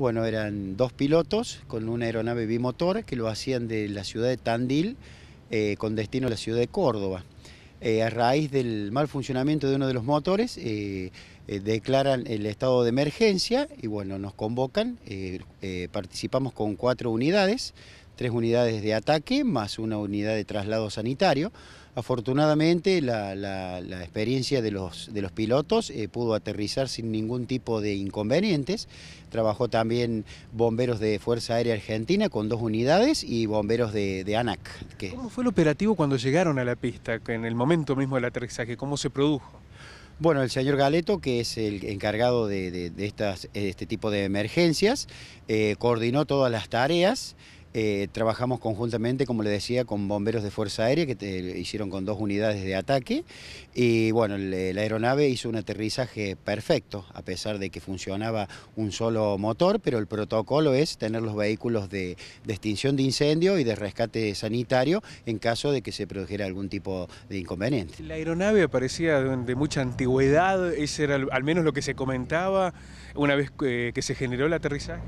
Bueno, eran dos pilotos con una aeronave bimotor que lo hacían de la ciudad de Tandil eh, con destino a la ciudad de Córdoba. Eh, a raíz del mal funcionamiento de uno de los motores, eh, declaran el estado de emergencia y bueno, nos convocan, participamos con cuatro unidades, tres unidades de ataque más una unidad de traslado sanitario. Afortunadamente la, experiencia de los, de los pilotos eh, pudo aterrizar sin ningún tipo de inconvenientes. Trabajó también bomberos de Fuerza Aérea Argentina con dos unidades y bomberos de, ANAC. ¿Cómo fue el operativo cuando llegaron a la pista, en el momento mismo del aterrizaje? ¿Cómo se produjo? Bueno, el señor Galeto, que es el encargado de, estas, este tipo de emergencias, eh, coordinó todas las tareas. Eh, trabajamos conjuntamente, como le decía, con bomberos de Fuerza Aérea, que te, hicieron con dos unidades de ataque. Y bueno, la aeronave hizo un aterrizaje perfecto, a pesar de que funcionaba un solo motor, pero el protocolo es tener los vehículos de, extinción de incendio y de rescate sanitario en caso de que se produjera algún tipo de inconveniente. La aeronave parecía de mucha antigüedad, ese era al menos lo que se comentaba una vez eh, que se generó el aterrizaje.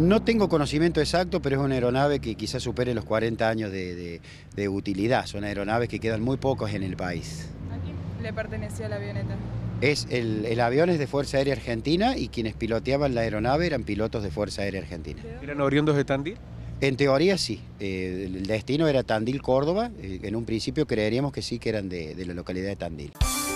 No tengo conocimiento exacto, pero es una aeronave que quizás supere los 40 años de, utilidad. Son aeronaves que quedan muy pocos en el país. ¿A quién le pertenecía la avioneta? Es el, avión es de Fuerza Aérea Argentina y quienes piloteaban la aeronave eran pilotos de Fuerza Aérea Argentina. ¿Eran oriundos de Tandil? En teoría sí. Eh, el destino era Tandil, Córdoba. Eh, en un principio creeríamos que sí que eran de la localidad de Tandil.